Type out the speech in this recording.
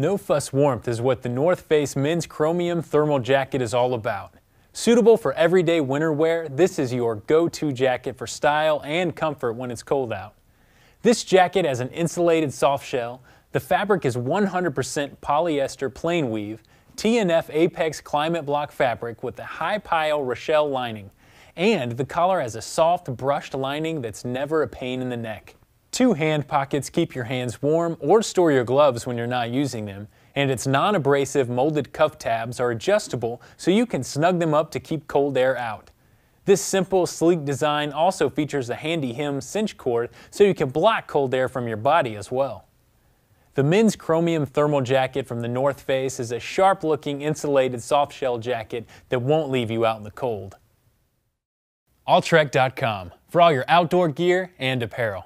No Fuss Warmth is what the North Face Men's Chromium Thermal Jacket is all about. Suitable for everyday winter wear, this is your go-to jacket for style and comfort when it's cold out. This jacket has an insulated soft shell, the fabric is 100% polyester plain weave, TNF Apex Climate Block fabric with a high pile Rochelle lining, and the collar has a soft brushed lining that's never a pain in the neck two hand pockets keep your hands warm or store your gloves when you're not using them. And its non-abrasive molded cuff tabs are adjustable so you can snug them up to keep cold air out. This simple, sleek design also features a handy hem cinch cord so you can block cold air from your body as well. The men's chromium thermal jacket from the North Face is a sharp-looking insulated softshell jacket that won't leave you out in the cold. Alltrek.com for all your outdoor gear and apparel.